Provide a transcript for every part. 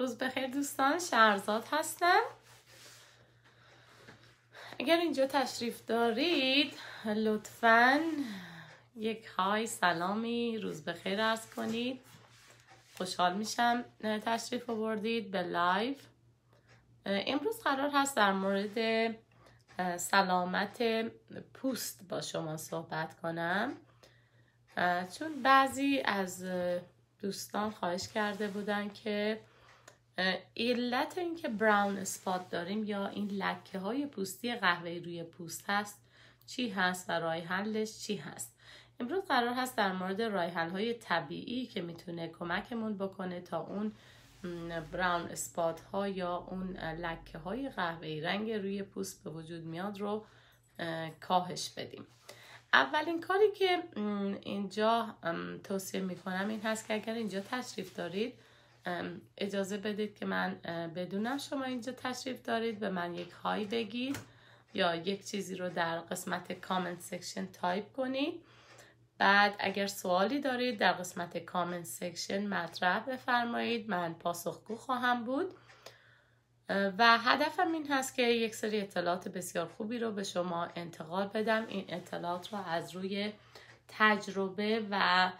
روز بخیر دوستان شهرزاد هستم اگر اینجا تشریف دارید لطفا یک های سلامی روز بخیر ارز کنید خوشحال میشم تشریف آوردید به لایف امروز قرار هست در مورد سلامت پوست با شما صحبت کنم چون بعضی از دوستان خواهش کرده بودن که علت اینکه براون اسپات داریم یا این لکه های پوستی قهوه روی پوست هست چی هست و رای حلش چی هست امروز قرار هست در مورد رای حل های طبیعی که میتونه کمکمون بکنه تا اون براون اسپات ها یا اون لکه های قهوه رنگ روی پوست به وجود میاد رو کاهش بدیم اولین کاری که اینجا توصیه میکنم این هست که اگر اینجا تشریف دارید اجازه بدید که من بدونم شما اینجا تشریف دارید به من یک های بگید یا یک چیزی رو در قسمت کامنت سیکشن تایپ کنید بعد اگر سوالی دارید در قسمت کامنت سیکشن مطرح بفرمایید من پاسخگو خواهم بود و هدفم این هست که یک سری اطلاعات بسیار خوبی رو به شما انتقال بدم این اطلاعات رو از روی تجربه و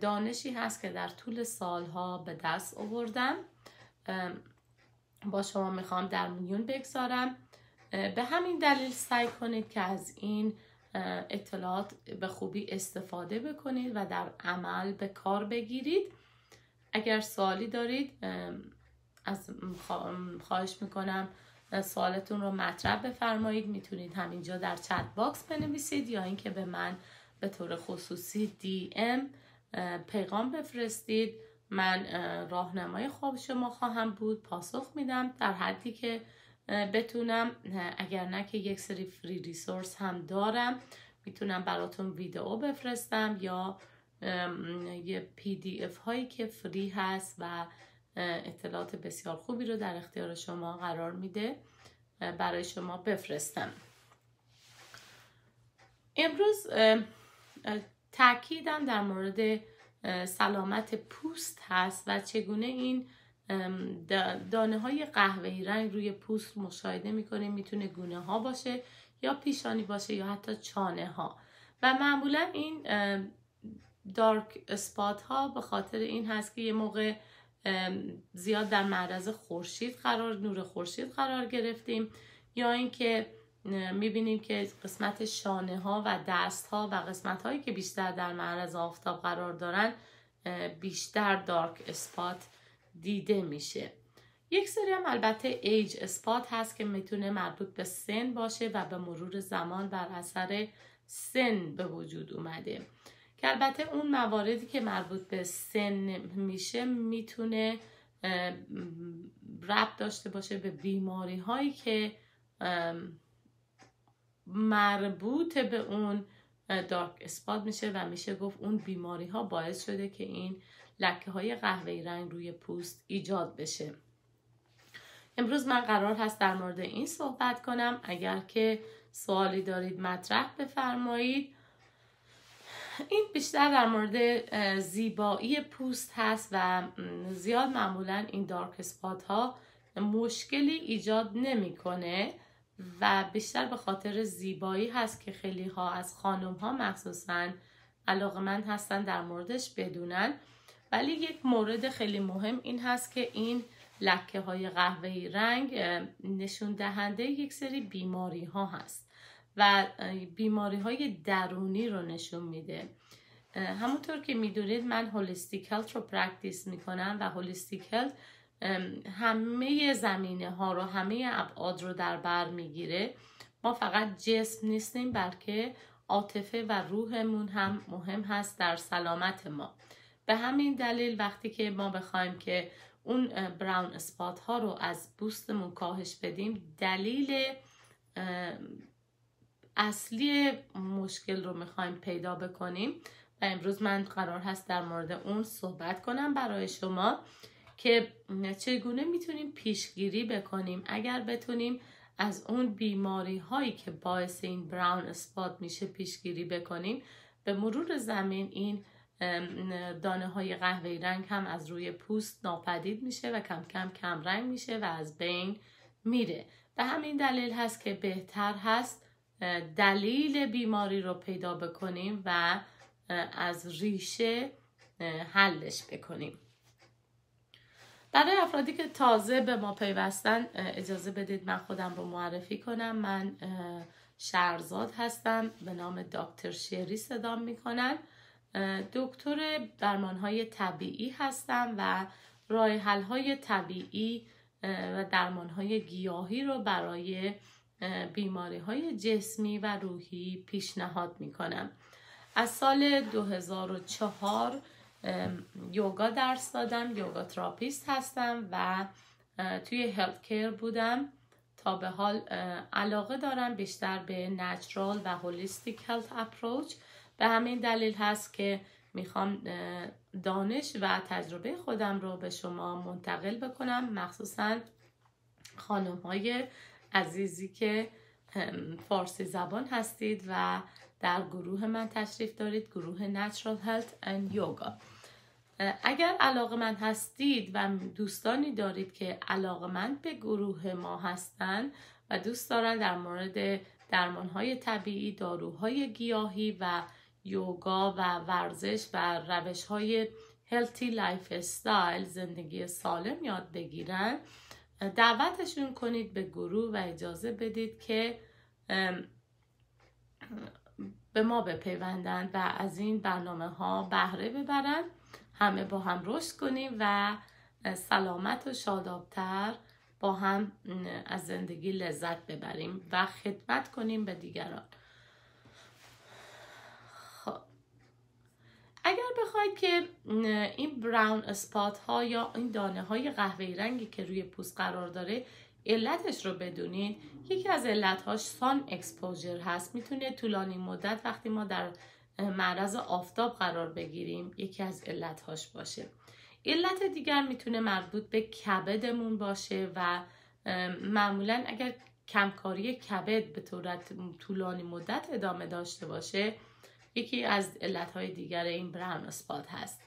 دانشی هست که در طول سالها به دست آوردم با شما میخوام در میون بگذارم به همین دلیل سعی کنید که از این اطلاعات به خوبی استفاده بکنید و در عمل به کار بگیرید اگر سوالی دارید از خواهش میکنم سوالتون رو مطرح بفرمایید میتونید همینجا در چت باکس بنویسید یا اینکه به من به طور خصوصی دی ام پیغام بفرستید من راهنمای خواب شما خواهم بود پاسخ میدم در حدی که بتونم اگر نه که یک سری فری ریسورس هم دارم میتونم براتون ویدئو بفرستم یا یه پی دی اف هایی که فری هست و اطلاعات بسیار خوبی رو در اختیار شما قرار میده برای شما بفرستم امروز تاکیدم در مورد سلامت پوست هست و چگونه این دانه های قهوه‌ای رنگ روی پوست مشاهده میکنه میتونه گونه ها باشه یا پیشانی باشه یا حتی چانه ها و معمولا این دارک اسپات ها به خاطر این هست که یه موقع زیاد در معرض خورشید قرار نور خورشید قرار گرفتیم یا اینکه میبینیم که قسمت شانه ها و دست ها و قسمت هایی که بیشتر در معرض آفتاب قرار دارن بیشتر دارک اسپات دیده میشه یک سری هم البته ایج اسپات هست که میتونه مربوط به سن باشه و به مرور زمان بر اثر سن به وجود اومده که البته اون مواردی که مربوط به سن میشه میتونه ربط داشته باشه به بیماری هایی که مربوط به اون دارک اسپاد میشه و میشه گفت اون بیماری ها باعث شده که این لکه های قهوه رنگ روی پوست ایجاد بشه امروز من قرار هست در مورد این صحبت کنم اگر که سوالی دارید مطرح بفرمایید این بیشتر در مورد زیبایی پوست هست و زیاد معمولا این دارک اسپات ها مشکلی ایجاد نمیکنه و بیشتر به خاطر زیبایی هست که خیلی ها از خانم ها مخصوصا علاقمند هستن در موردش بدونن ولی یک مورد خیلی مهم این هست که این لکه های قهوه‌ای رنگ نشون دهنده یک سری بیماری ها هست و بیماری های درونی رو نشون میده همونطور که میدونید من هولیستیک هلت رو پرکتیس میکنم و هولیستیک هلت همه زمینه ها رو همه ابعاد رو در بر میگیره ما فقط جسم نیستیم بلکه عاطفه و روحمون هم مهم هست در سلامت ما به همین دلیل وقتی که ما بخوایم که اون براون اسپات ها رو از بوستمون کاهش بدیم دلیل اصلی مشکل رو میخوایم پیدا بکنیم و امروز من قرار هست در مورد اون صحبت کنم برای شما که چگونه میتونیم پیشگیری بکنیم اگر بتونیم از اون بیماری هایی که باعث این براون اسپات میشه پیشگیری بکنیم به مرور زمین این دانه های قهوه‌ای رنگ هم از روی پوست ناپدید میشه و کم کم کم رنگ میشه و از بین میره به همین دلیل هست که بهتر هست دلیل بیماری رو پیدا بکنیم و از ریشه حلش بکنیم برای افرادی که تازه به ما پیوستن اجازه بدید من خودم رو معرفی کنم من شرزاد هستم به نام دکتر شیری صدام میکنم دکتر درمانهای طبیعی هستم و راه های طبیعی و درمانهای گیاهی رو برای بیماری های جسمی و روحی پیشنهاد می کنم. از سال 2004 یوگا درس دادم یوگا تراپیست هستم و توی هلت کیر بودم تا به حال علاقه دارم بیشتر به نچرال و هولیستیک هلت اپروچ به همین دلیل هست که میخوام دانش و تجربه خودم رو به شما منتقل بکنم مخصوصا خانم های عزیزی که فارسی زبان هستید و در گروه من تشریف دارید گروه Natural Health and یوگا اگر علاقه من هستید و دوستانی دارید که علاقه من به گروه ما هستند و دوست دارن در مورد های طبیعی، داروهای گیاهی و یوگا و ورزش و روش های هلتی لایف استایل زندگی سالم یاد بگیرن دعوتشون کنید به گروه و اجازه بدید که به ما بپیوندند و از این برنامه ها بهره ببرند همه با هم رشد کنیم و سلامت و شادابتر با هم از زندگی لذت ببریم و خدمت کنیم به دیگران خب. اگر بخواید که این براون اسپات ها یا این دانه های قهوه رنگی که روی پوست قرار داره علتش رو بدونید یکی از علتهاش سان اکسپوژر هست میتونه طولانی مدت وقتی ما در معرض آفتاب قرار بگیریم یکی از علتهاش باشه علت دیگر میتونه مربوط به کبدمون باشه و معمولا اگر کمکاری کبد به طورت طولانی مدت ادامه داشته باشه یکی از علتهای دیگر این براون اسپات هست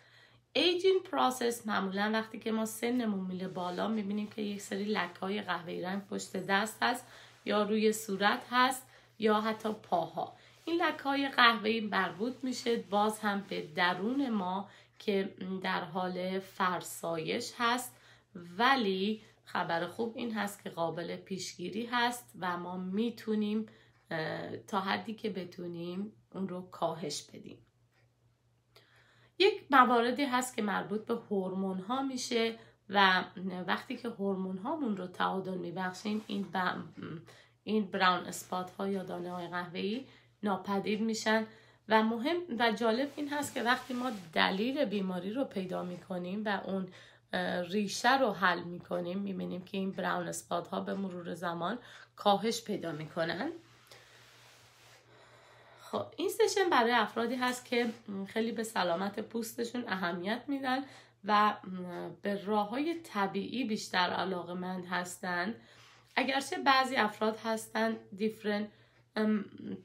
ایجین پروسس معمولا وقتی که ما سنمون میره بالا میبینیم که یک سری لکه های قهوه‌ای رنگ پشت دست هست یا روی صورت هست یا حتی پاها این لکه های قهوه‌ای مربوط میشه باز هم به درون ما که در حال فرسایش هست ولی خبر خوب این هست که قابل پیشگیری هست و ما میتونیم تا حدی که بتونیم اون رو کاهش بدیم یک مواردی هست که مربوط به هورمون ها میشه و وقتی که هورمون هامون رو تعادل میبخشیم این, این براون اسپات ها یا دانه های قهوه‌ای ناپدید میشن و مهم و جالب این هست که وقتی ما دلیل بیماری رو پیدا میکنیم و اون ریشه رو حل میکنیم میبینیم که این براون اسپات ها به مرور زمان کاهش پیدا میکنن خب این سشن برای افرادی هست که خیلی به سلامت پوستشون اهمیت میدن و به راه های طبیعی بیشتر علاقه مند هستن اگرچه بعضی افراد هستن دیفرن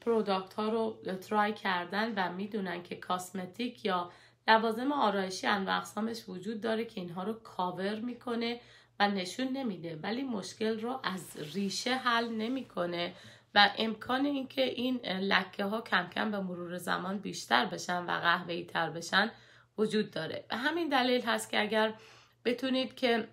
پروداکت ها رو ترای کردن و میدونن که کاسمتیک یا لوازم آرایشی انواع اقسامش وجود داره که اینها رو کاور میکنه و نشون نمیده ولی مشکل رو از ریشه حل نمیکنه و امکان اینکه این لکه ها کم کم به مرور زمان بیشتر بشن و قهوه‌ای تر بشن وجود داره به همین دلیل هست که اگر بتونید که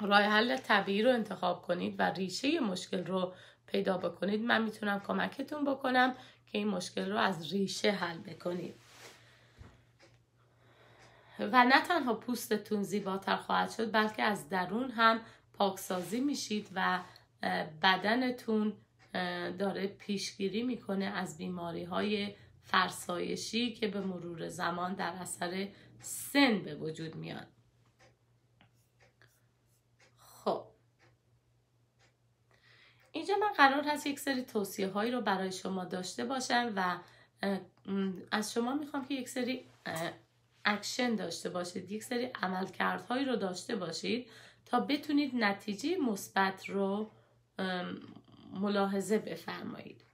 راه حل طبیعی رو انتخاب کنید و ریشه مشکل رو پیدا بکنید من میتونم کمکتون بکنم که این مشکل رو از ریشه حل بکنید و نه تنها پوستتون زیباتر خواهد شد بلکه از درون هم پاکسازی میشید و بدنتون داره پیشگیری میکنه از بیماری های فرسایشی که به مرور زمان در اثر سن به وجود میاد من قرار هست یک سری توصیه هایی رو برای شما داشته باشم و از شما میخوام که یک سری اکشن داشته باشید یک سری عملکردهایی رو داشته باشید تا بتونید نتیجه مثبت رو ملاحظه بفرمایید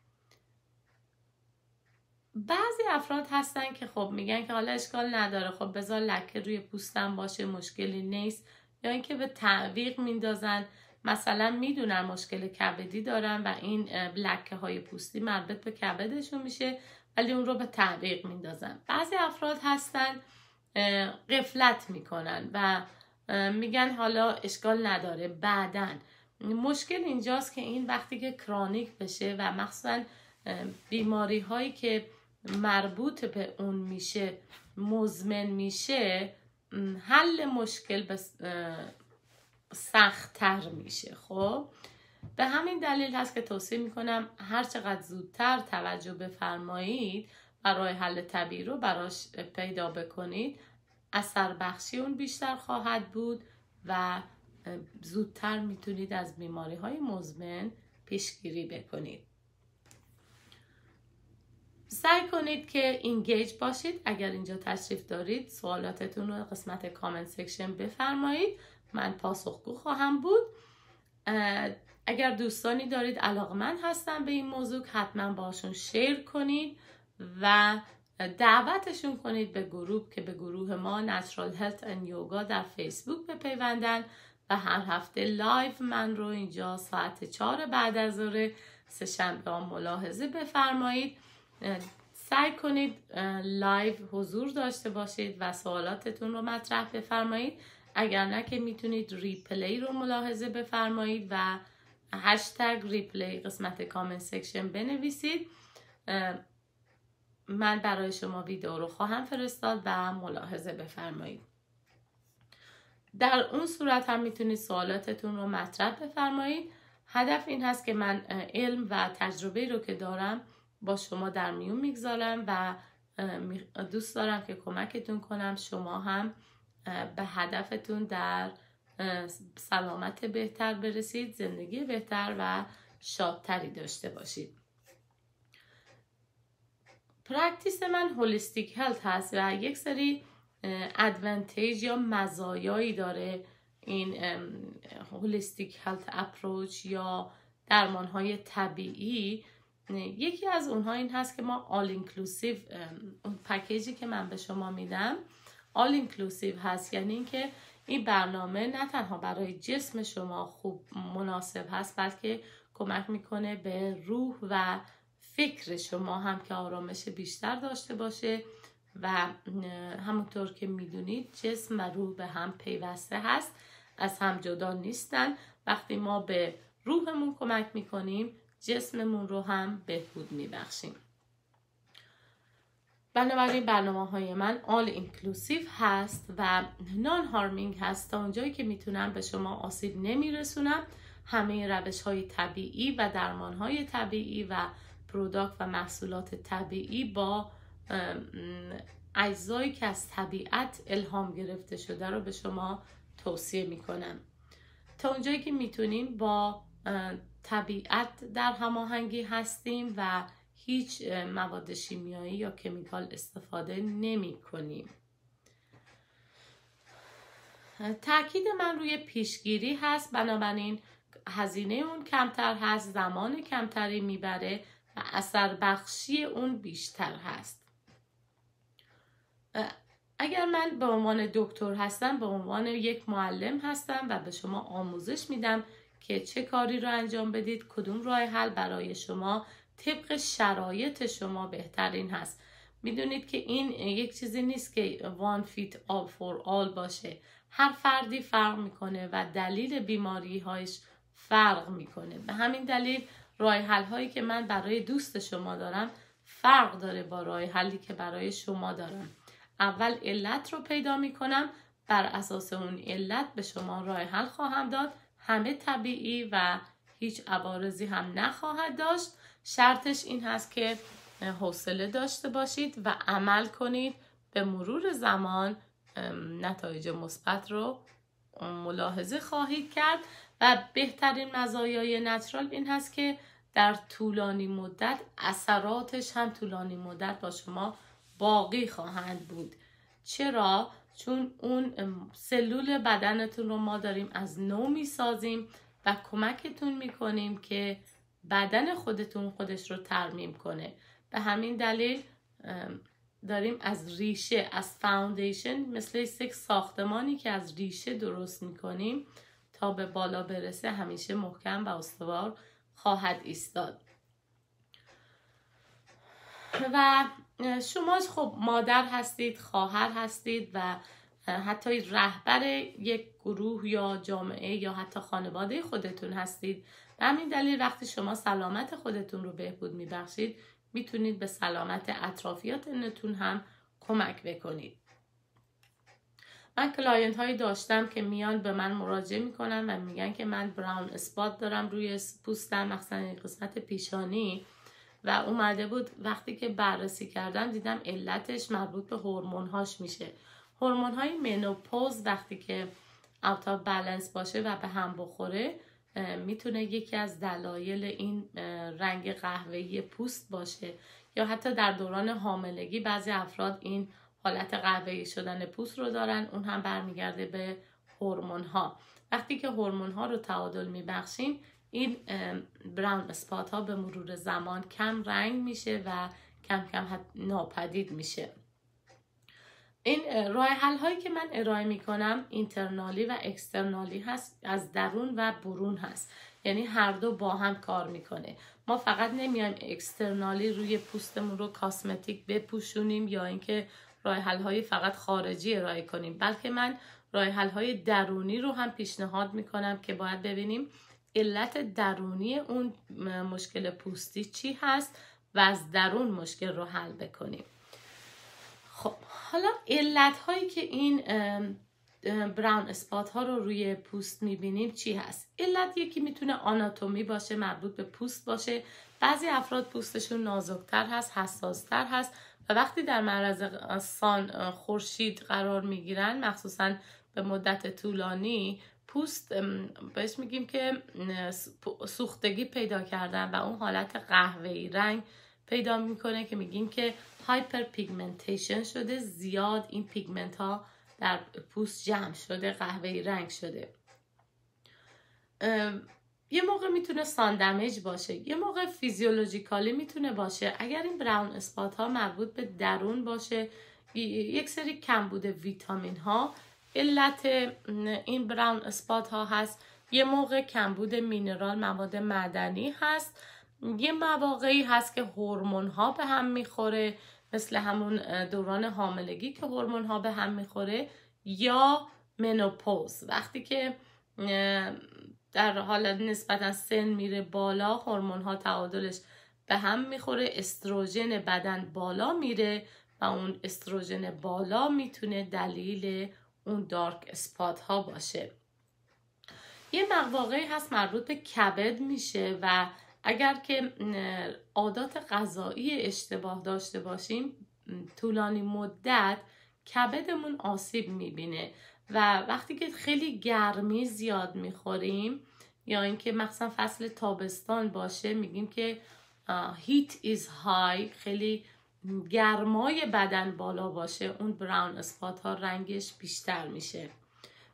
بعضی افراد هستن که خب میگن که حالا اشکال نداره خب بذار لکه روی پوستم باشه مشکلی نیست یا اینکه به تعویق میندازن مثلا میدونن مشکل کبدی دارن و این بلکه های پوستی مربوط به کبدشون میشه ولی اون رو به تعویق میندازن بعضی افراد هستن قفلت میکنن و میگن حالا اشکال نداره بعدا مشکل اینجاست که این وقتی که کرانیک بشه و مخصوصا بیماری هایی که مربوط به اون میشه مزمن میشه حل مشکل سختتر میشه خب به همین دلیل هست که توصیه میکنم هر چقدر زودتر توجه بفرمایید و حل طبیعی رو براش پیدا بکنید اثر بخشی اون بیشتر خواهد بود و زودتر میتونید از بیماری های مزمن پیشگیری بکنید سعی کنید که اینگیج باشید اگر اینجا تشریف دارید سوالاتتون رو قسمت کامنت سیکشن بفرمایید من پاسخگو خواهم بود اگر دوستانی دارید علاقمند هستن به این موضوع حتما باشون شیر کنید و دعوتشون کنید به گروه که به گروه ما Natural Health and Yoga در فیسبوک بپیوندن و هر هفته لایو من رو اینجا ساعت چهار بعد از ظهر سه ملاحظه بفرمایید سعی کنید لایو حضور داشته باشید و سوالاتتون رو مطرح بفرمایید اگر نه که میتونید ریپلی رو ملاحظه بفرمایید و هشتگ ریپلی قسمت کامنت سکشن بنویسید من برای شما ویدیو رو خواهم فرستاد و ملاحظه بفرمایید در اون صورت هم میتونید سوالاتتون رو مطرح بفرمایید هدف این هست که من علم و تجربه رو که دارم با شما در میون میگذارم و دوست دارم که کمکتون کنم شما هم به هدفتون در سلامت بهتر برسید زندگی بهتر و شادتری داشته باشید پرکتیس من هولیستیک هلت هست و یک سری ادوانتیج یا مزایایی داره این هولیستیک هلت اپروچ یا درمان های طبیعی یکی از اونها این هست که ما آل اینکلوسیو پکیجی که من به شما میدم آل اینکلوسیو هست یعنی اینکه این برنامه نه تنها برای جسم شما خوب مناسب هست بلکه کمک میکنه به روح و فکر شما هم که آرامش بیشتر داشته باشه و همونطور که میدونید جسم و روح به هم پیوسته هست از هم جدا نیستن وقتی ما به روحمون کمک میکنیم جسممون رو هم بهبود میبخشیم بنابراین برنامه های من آل اینکلوسیو هست و نان هارمینگ هست تا اونجایی که میتونم به شما آسیب نمیرسونم همه روش های طبیعی و درمان های طبیعی و پروداکت و محصولات طبیعی با اجزایی که از طبیعت الهام گرفته شده رو به شما توصیه میکنم تا اونجایی که میتونیم با طبیعت در هماهنگی هستیم و هیچ مواد شیمیایی یا کمیکال استفاده نمی کنیم. تاکید من روی پیشگیری هست بنابراین هزینه اون کمتر هست زمان کمتری میبره و اثر بخشی اون بیشتر هست اگر من به عنوان دکتر هستم به عنوان یک معلم هستم و به شما آموزش میدم که چه کاری رو انجام بدید کدوم راه حل برای شما طبق شرایط شما بهترین هست میدونید که این یک چیزی نیست که وان فیت آل for آل باشه هر فردی فرق میکنه و دلیل بیماری هایش فرق میکنه به همین دلیل رای حل هایی که من برای دوست شما دارم فرق داره با رای حلی که برای شما دارم اول علت رو پیدا میکنم بر اساس اون علت به شما رای حل خواهم داد همه طبیعی و هیچ عوارضی هم نخواهد داشت شرطش این هست که حوصله داشته باشید و عمل کنید به مرور زمان نتایج مثبت رو ملاحظه خواهید کرد و بهترین مزایای نترال این هست که در طولانی مدت اثراتش هم طولانی مدت با شما باقی خواهند بود چرا؟ چون اون سلول بدنتون رو ما داریم از نو سازیم و کمکتون کنیم که بدن خودتون خودش رو ترمیم کنه به همین دلیل داریم از ریشه از فاوندیشن مثل یک ساختمانی که از ریشه درست میکنیم تا به بالا برسه همیشه محکم و استوار خواهد ایستاد و شما خب مادر هستید خواهر هستید و حتی رهبر یک گروه یا جامعه یا حتی خانواده خودتون هستید به همین دلیل وقتی شما سلامت خودتون رو بهبود میبخشید میتونید به سلامت اطرافیاتتون هم کمک بکنید من کلاینت هایی داشتم که میان به من مراجعه میکنن و میگن که من براون اسپات دارم روی پوستم مخصوصا قسمت پیشانی و اومده بود وقتی که بررسی کردم دیدم علتش مربوط به هورمون هاش میشه هورمون های منوپوز وقتی که اوتا بالانس باشه و به هم بخوره میتونه یکی از دلایل این رنگ قهوه‌ای پوست باشه یا حتی در دوران حاملگی بعضی افراد این حالت قهوه‌ای شدن پوست رو دارن اون هم برمیگرده به هورمون ها وقتی که هورمون ها رو تعادل میبخشیم این براون اسپات ها به مرور زمان کم رنگ میشه و کم کم ناپدید میشه این راه حل هایی که من ارائه می کنم اینترنالی و اکسترنالی هست از درون و برون هست یعنی هر دو با هم کار میکنه ما فقط نمیایم اکسترنالی روی پوستمون رو کاسمتیک بپوشونیم یا اینکه راه حل های فقط خارجی ارائه کنیم بلکه من راه حل های درونی رو هم پیشنهاد میکنم که باید ببینیم علت درونی اون مشکل پوستی چی هست و از درون مشکل رو حل بکنیم خب حالا علت هایی که این براون اسپات ها رو روی پوست میبینیم چی هست علت یکی میتونه آناتومی باشه مربوط به پوست باشه بعضی افراد پوستشون نازکتر هست حساستر هست و وقتی در معرض سان خورشید قرار میگیرن مخصوصا به مدت طولانی پوست بهش میگیم که سوختگی پیدا کردن و اون حالت قهوه‌ای رنگ پیدا میکنه که میگیم که هایپر پیگمنتیشن شده زیاد این پیگمنت ها در پوست جمع شده قهوه‌ای رنگ شده یه موقع میتونه ساندمج باشه یه موقع فیزیولوژیکالی میتونه باشه اگر این براون اسپات ها مربوط به درون باشه یک سری کمبود ویتامین ها علت این براون اسپات ها هست یه موقع کمبود مینرال مواد معدنی هست یه مواقعی هست که هورمون ها به هم میخوره مثل همون دوران حاملگی که هورمون ها به هم میخوره یا منوپوز وقتی که در حال نسبتا سن میره بالا هورمون ها تعادلش به هم میخوره استروژن بدن بالا میره و اون استروژن بالا میتونه دلیل اون دارک اسپات ها باشه یه مواقعی هست مربوط به کبد میشه و اگر که عادات غذایی اشتباه داشته باشیم طولانی مدت کبدمون آسیب میبینه و وقتی که خیلی گرمی زیاد میخوریم یا اینکه مخصوصا فصل تابستان باشه میگیم که هیت is های خیلی گرمای بدن بالا باشه اون براون اسپات ها رنگش بیشتر میشه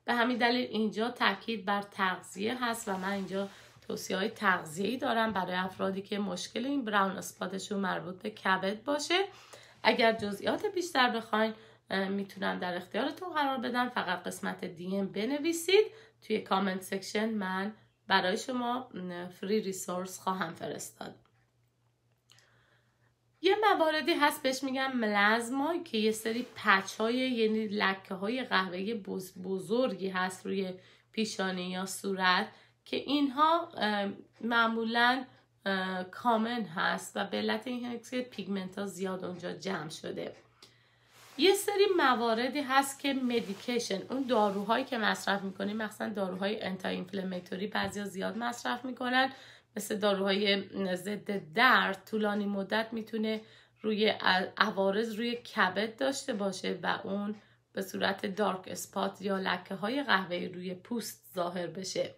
به همین دلیل اینجا تاکید بر تغذیه هست و من اینجا توصیه های ای دارم برای افرادی که مشکل این براون اسپاتشون مربوط به کبد باشه اگر جزئیات بیشتر بخواین میتونم در اختیارتون قرار بدم فقط قسمت ام بنویسید توی کامنت سکشن من برای شما فری ریسورس خواهم فرستاد یه مواردی هست بهش میگم ملزما که یه سری پچ های یعنی لکه های قهوه بزرگی هست روی پیشانی یا صورت که اینها معمولا کامن هست و به علت این که پیگمنت ها زیاد اونجا جمع شده یه سری مواردی هست که مدیکیشن اون داروهایی که مصرف میکنیم مثلا داروهای انتا بعضی بعضیا زیاد مصرف میکنن مثل داروهای ضد درد طولانی مدت میتونه روی عوارض روی کبد داشته باشه و اون به صورت دارک اسپات یا لکه های قهوه روی پوست ظاهر بشه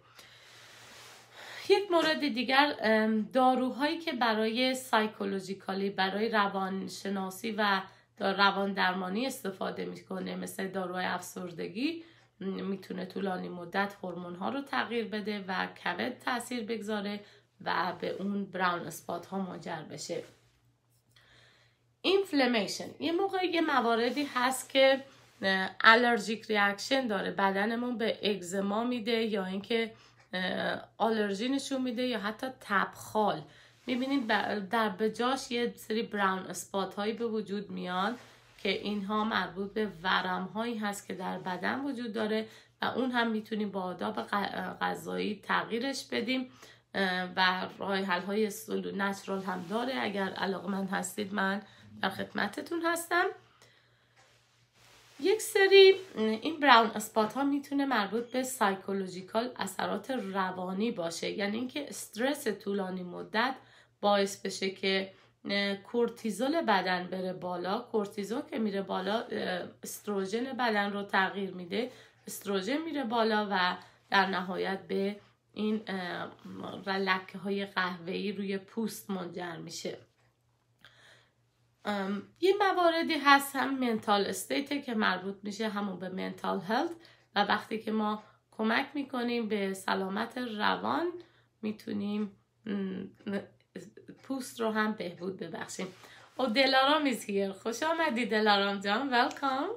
یک مورد دیگر داروهایی که برای سایکولوژیکالی برای روانشناسی و روان درمانی استفاده میکنه مثل داروهای افسردگی میتونه طولانی مدت هورمون ها رو تغییر بده و کبد تاثیر بگذاره و به اون براون اسپات ها منجر بشه اینفلمیشن یه موقع یه مواردی هست که الرژیک ریاکشن داره بدنمون به اگزما میده یا اینکه آلرژی نشون میده یا حتی تبخال میبینید در بجاش یه سری براون اسپات هایی به وجود میاد که اینها مربوط به ورم هایی هست که در بدن وجود داره و اون هم میتونیم با آداب غذایی تغییرش بدیم و راه حل های نچرال هم داره اگر علاقه من هستید من در خدمتتون هستم یک سری این براون اسپات ها میتونه مربوط به سایکولوژیکال اثرات روانی باشه یعنی اینکه استرس طولانی مدت باعث بشه که کورتیزول بدن بره بالا کورتیزول که میره بالا استروژن بدن رو تغییر میده استروژن میره بالا و در نهایت به این لکه های قهوه‌ای روی پوست منجر میشه یه مواردی هست هم منتال استیت که مربوط میشه همون به منتال هلت و وقتی که ما کمک میکنیم به سلامت روان میتونیم پوست رو هم بهبود ببخشیم او دلارام از خوش آمدی دلارام جان ویلکام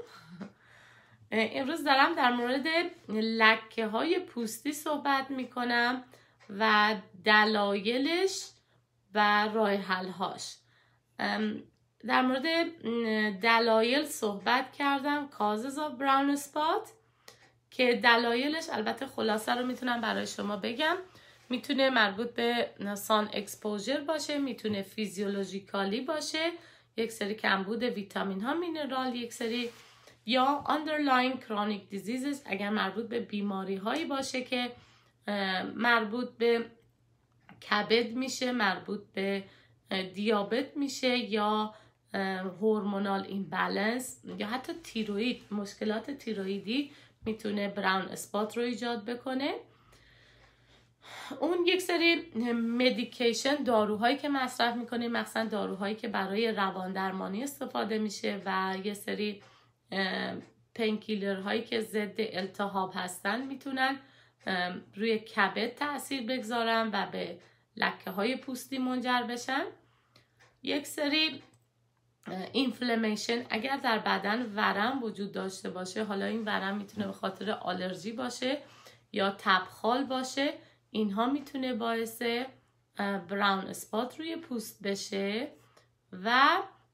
امروز دارم در مورد لکه های پوستی صحبت میکنم و دلایلش و راه هاش در مورد دلایل صحبت کردم کازز of براون اسپات که دلایلش البته خلاصه رو میتونم برای شما بگم میتونه مربوط به سان اکسپوژر باشه میتونه فیزیولوژیکالی باشه یک سری کمبود ویتامین ها مینرال یک سری یا underlying chronic diseases اگر مربوط به بیماری هایی باشه که مربوط به کبد میشه مربوط به دیابت میشه یا هورمونال بالانس یا حتی تیروید مشکلات تیرویدی میتونه براون اسپات رو ایجاد بکنه اون یک سری مدیکیشن داروهایی که مصرف میکنیم مثلا داروهایی که برای روان درمانی استفاده میشه و یه سری پنکیلر هایی که ضد التهاب هستن میتونن روی کبد تاثیر بگذارن و به لکه های پوستی منجر بشن یک سری اینفلمیشن اگر در بدن ورم وجود داشته باشه حالا این ورم میتونه به خاطر آلرژی باشه یا تبخال باشه اینها میتونه باعث براون اسپات روی پوست بشه و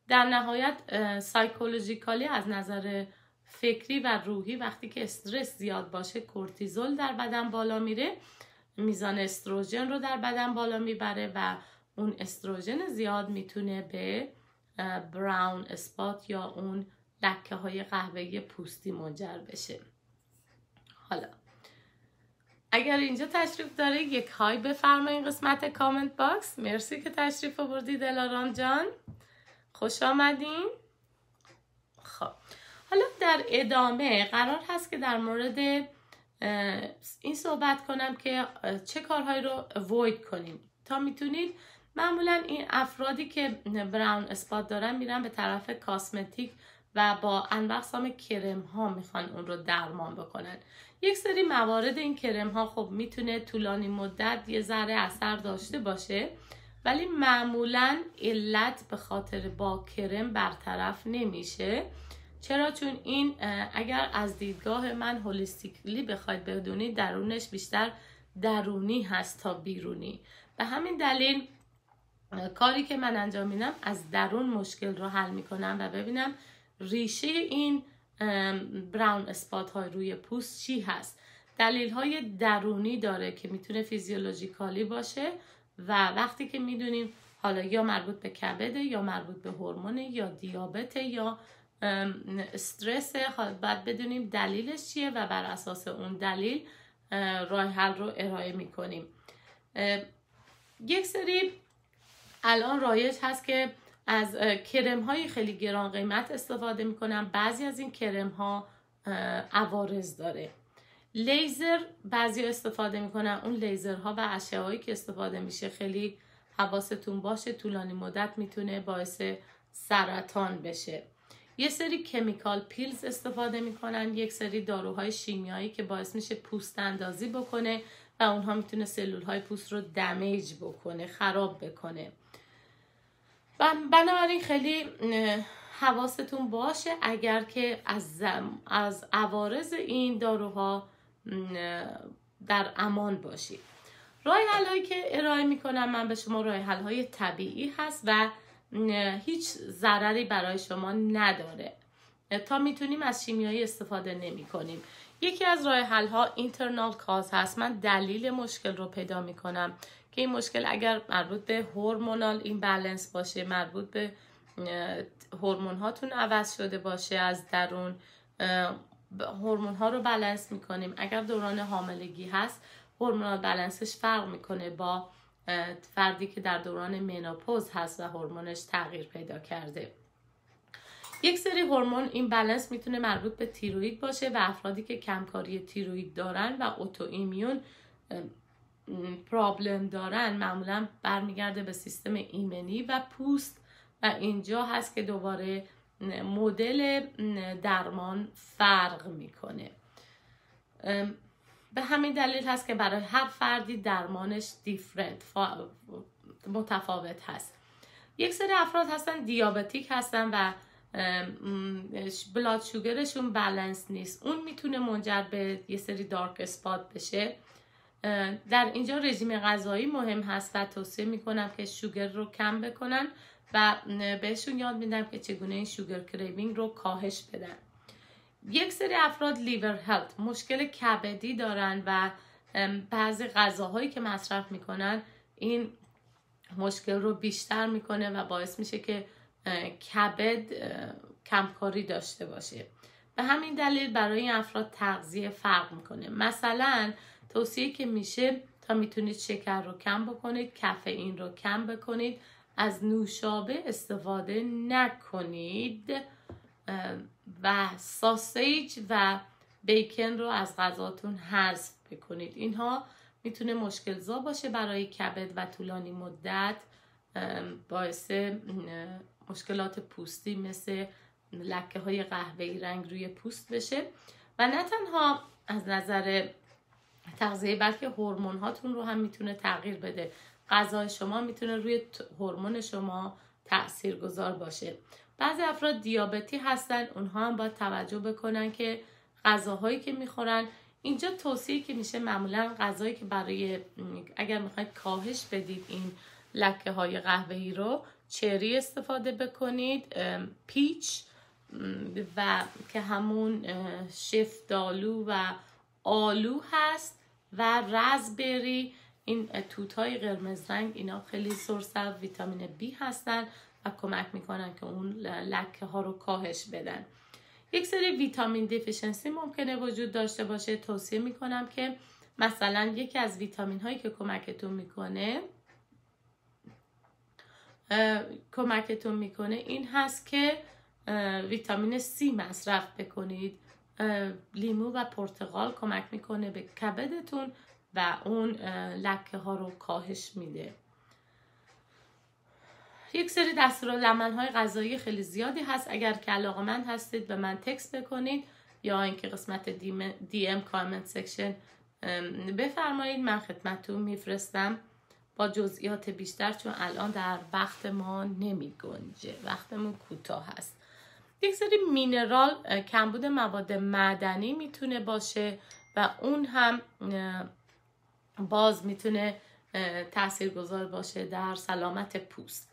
در نهایت سایکولوژیکالی از نظر فکری و روحی وقتی که استرس زیاد باشه کورتیزول در بدن بالا میره میزان استروژن رو در بدن بالا میبره و اون استروژن زیاد میتونه به براون اسپات یا اون لکه های قهوه‌ای پوستی منجر بشه حالا اگر اینجا تشریف داره یک های بفرمایید قسمت کامنت باکس مرسی که تشریف آوردی دلارام جان خوش آمدین خب حالا در ادامه قرار هست که در مورد این صحبت کنم که چه کارهایی رو اوید کنیم تا میتونید معمولا این افرادی که براون اسپات دارن میرن به طرف کاسمتیک و با انواع کرم ها میخوان اون رو درمان بکنن یک سری موارد این کرم ها خب میتونه طولانی مدت یه ذره اثر داشته باشه ولی معمولا علت به خاطر با کرم برطرف نمیشه چرا چون این اگر از دیدگاه من هولیستیکلی بخواید بدونید درونش بیشتر درونی هست تا بیرونی به همین دلیل کاری که من انجام میدم از درون مشکل رو حل میکنم و ببینم ریشه این براون اسپات های روی پوست چی هست دلیل های درونی داره که میتونه فیزیولوژیکالی باشه و وقتی که میدونیم حالا یا مربوط به کبده یا مربوط به هورمون یا دیابت یا استرس بعد بدونیم دلیلش چیه و بر اساس اون دلیل راه حل رو ارائه میکنیم یک سری الان رایج هست که از کرم های خیلی گران قیمت استفاده میکنن بعضی از این کرم ها عوارض داره لیزر بعضی استفاده میکنن اون لیزر ها و هایی که استفاده میشه خیلی حواستون باشه طولانی مدت میتونه باعث سرطان بشه یه سری کمیکال پیلز استفاده میکنن یک سری داروهای شیمیایی که باعث میشه پوست اندازی بکنه و اونها میتونه سلول های پوست رو دمیج بکنه خراب بکنه بنابراین خیلی حواستون باشه اگر که از, از عوارض این داروها در امان باشید رای حل که ارائه میکنم من به شما رای حل های طبیعی هست و هیچ ضرری برای شما نداره تا میتونیم از شیمیایی استفاده نمی کنیم یکی از رای حل ها اینترنال کاز هست من دلیل مشکل رو پیدا می کنم که این مشکل اگر مربوط به هورمونال این بالانس باشه مربوط به هورمون هاتون عوض شده باشه از درون هورمون ها رو بلنس میکنیم اگر دوران حاملگی هست هورمونال بلنسش فرق میکنه با فردی که در دوران مناپوز هست و هورمونش تغییر پیدا کرده یک سری هورمون این بلنس میتونه مربوط به تیروید باشه و افرادی که کمکاری تیروید دارن و اوتو ایمیون پرابلم دارن معمولا برمیگرده به سیستم ایمنی و پوست و اینجا هست که دوباره مدل درمان فرق میکنه به همین دلیل هست که برای هر فردی درمانش دیفرنت متفاوت هست یک سری افراد هستن دیابتیک هستن و بلاد شوگرشون بلنس نیست اون میتونه منجر به یه سری دارک اسپات بشه در اینجا رژیم غذایی مهم هست و توصیه میکنم که شوگر رو کم بکنن و بهشون یاد میدم که چگونه این شوگر کریوینگ رو کاهش بدن یک سری افراد لیور هلت مشکل کبدی دارن و بعضی غذاهایی که مصرف میکنن این مشکل رو بیشتر میکنه و باعث میشه که کبد کمکاری داشته باشه به همین دلیل برای این افراد تغذیه فرق میکنه مثلا توصیه که میشه تا میتونید شکر رو کم بکنید کافئین رو کم بکنید از نوشابه استفاده نکنید و ساسیج و بیکن رو از غذاتون حذف بکنید اینها میتونه زا باشه برای کبد و طولانی مدت باعث مشکلات پوستی مثل لکه های قهوه‌ای رنگ روی پوست بشه و نه تنها از نظر تغذیه بلکه هورمون هاتون رو هم میتونه تغییر بده غذای شما میتونه روی هورمون شما تأثیر گذار باشه بعضی افراد دیابتی هستن اونها هم باید توجه بکنن که غذاهایی که میخورن اینجا توصیه که میشه معمولا غذایی که برای اگر میخواید کاهش بدید این لکه های ای رو چری استفاده بکنید پیچ و که همون دالو و آلو هست و رزبری این توت های قرمز رنگ اینا خیلی سرسبز ویتامین بی هستن و کمک میکنن که اون لکه ها رو کاهش بدن یک سری ویتامین دیفیشنسی ممکنه وجود داشته باشه توصیه میکنم که مثلا یکی از ویتامین هایی که کمکتون میکنه کمکتون میکنه این هست که ویتامین C مصرف بکنید لیمو و پرتغال کمک میکنه به کبدتون و اون لکه ها رو کاهش میده یک سری لمن های غذایی خیلی زیادی هست اگر که علاقه من هستید به من تکست بکنید یا اینکه قسمت دی ام کامنت سکشن بفرمایید من خدمتتون میفرستم با جزئیات بیشتر چون الان در وقت ما نمی گنجه وقتمون کوتاه هست یک سری مینرال کمبود مواد معدنی میتونه باشه و اون هم باز میتونه گذار باشه در سلامت پوست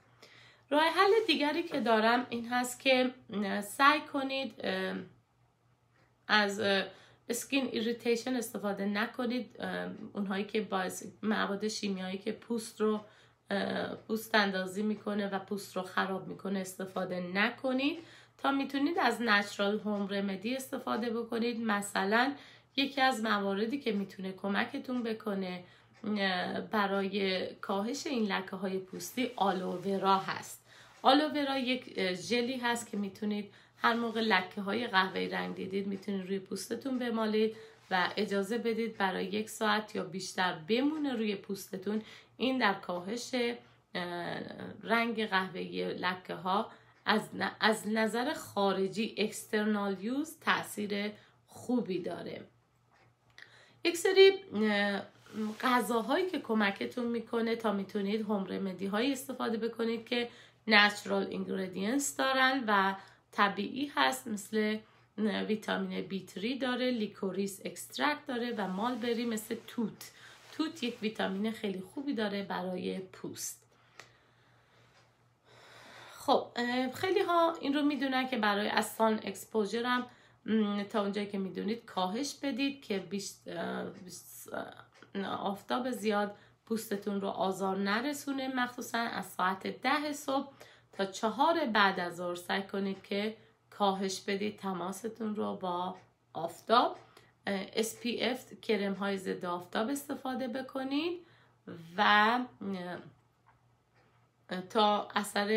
راه حل دیگری که دارم این هست که سعی کنید از سکین ایریتیشن استفاده نکنید اونهایی که باز مواد شیمیایی که پوست رو پوست اندازی میکنه و پوست رو خراب میکنه استفاده نکنید تا میتونید از نچرال هوم رمدی استفاده بکنید مثلا یکی از مواردی که میتونه کمکتون بکنه برای کاهش این لکه های پوستی آلوورا هست آلوورا یک ژلی هست که میتونید هر موقع لکه های قهوه رنگ دیدید میتونید روی پوستتون بمالید و اجازه بدید برای یک ساعت یا بیشتر بمونه روی پوستتون این در کاهش رنگ قهوه لکه ها از, از نظر خارجی اکسترنال یوز تاثیر خوبی داره یک سری غذاهایی که کمکتون میکنه تا میتونید هوم رمدی های استفاده بکنید که نچرال اینگریدینس دارن و طبیعی هست مثل ویتامین B3 داره لیکوریس اکسترکت داره و مالبری مثل توت توت یک ویتامین خیلی خوبی داره برای پوست خب خیلی ها این رو میدونن که برای از سان اکسپوژر هم تا اونجایی که میدونید کاهش بدید که آفتاب زیاد پوستتون رو آزار نرسونه مخصوصا از ساعت ده صبح تا چهار بعد از ظهر سعی کنید که کاهش بدید تماستون رو با آفتاب SPF کرم های ضد آفتاب استفاده بکنید و تا اثر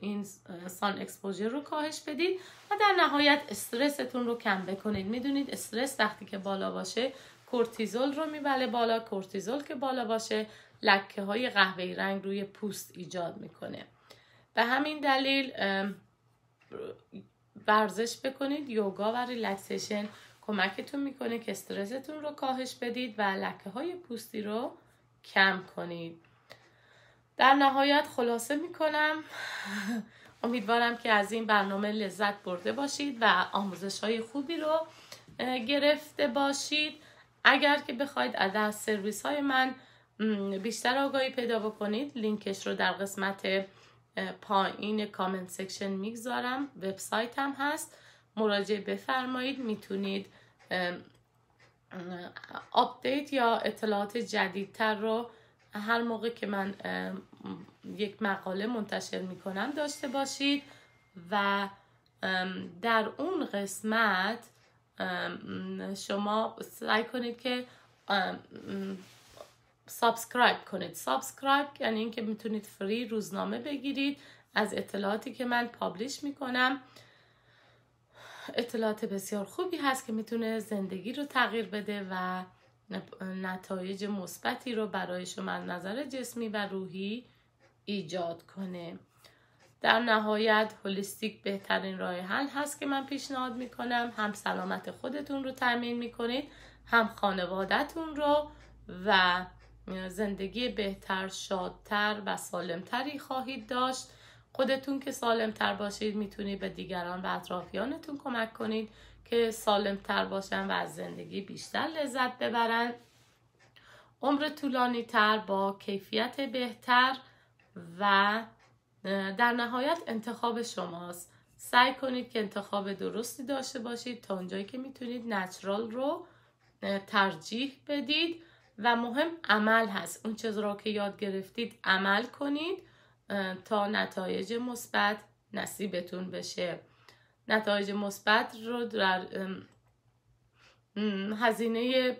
این سان اکسپوژر رو کاهش بدید و در نهایت استرستون رو کم بکنید میدونید استرس وقتی که بالا باشه کورتیزول رو میبله بالا کورتیزول که بالا باشه لکه های قهوه‌ای رنگ روی پوست ایجاد میکنه به همین دلیل ورزش بکنید یوگا و ریلکسیشن کمکتون میکنه که استرستون رو کاهش بدید و لکه های پوستی رو کم کنید در نهایت خلاصه میکنم امیدوارم که از این برنامه لذت برده باشید و آموزش های خوبی رو گرفته باشید اگر که بخواید از سرویس های من بیشتر آگاهی پیدا بکنید لینکش رو در قسمت پایین کامنت سکشن میگذارم وبسایتم هست مراجعه بفرمایید میتونید آپدیت یا اطلاعات جدیدتر رو هر موقع که من یک مقاله منتشر کنم داشته باشید و در اون قسمت شما سعی کنید که سابسکرایب کنید سابسکرایب یعنی اینکه میتونید فری روزنامه بگیرید از اطلاعاتی که من می میکنم اطلاعات بسیار خوبی هست که میتونه زندگی رو تغییر بده و نتایج مثبتی رو برای شما از نظر جسمی و روحی ایجاد کنه در نهایت هولیستیک بهترین راه حل هست که من پیشنهاد میکنم هم سلامت خودتون رو تامین میکنید هم خانوادهتون رو و زندگی بهتر شادتر و سالمتری خواهید داشت خودتون که سالمتر باشید میتونید به دیگران و اطرافیانتون کمک کنید که سالمتر باشن و از زندگی بیشتر لذت ببرن عمر طولانی تر با کیفیت بهتر و در نهایت انتخاب شماست سعی کنید که انتخاب درستی داشته باشید تا اونجایی که میتونید نچرال رو ترجیح بدید و مهم عمل هست اون چیز را که یاد گرفتید عمل کنید تا نتایج مثبت نصیبتون بشه نتایج مثبت رو در هزینه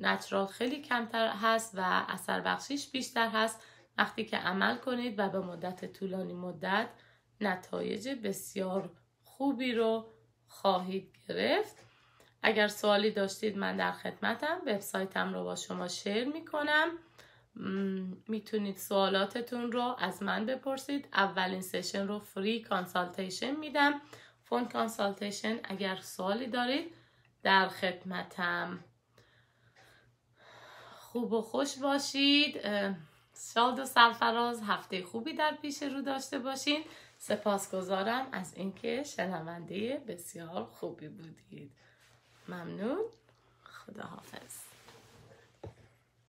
نترال خیلی کمتر هست و اثر بخشیش بیشتر هست وقتی که عمل کنید و به مدت طولانی مدت نتایج بسیار خوبی رو خواهید گرفت اگر سوالی داشتید من در خدمتم وبسایتم رو با شما شیر میکنم میتونید سوالاتتون رو از من بپرسید اولین سشن رو فری کانسالتیشن میدم فون کانسالتیشن اگر سوالی دارید در خدمتم خوب و خوش باشید شاد و سرفراز هفته خوبی در پیش رو داشته باشین سپاسگزارم از اینکه شنونده بسیار خوبی بودید ممنون خداحافظ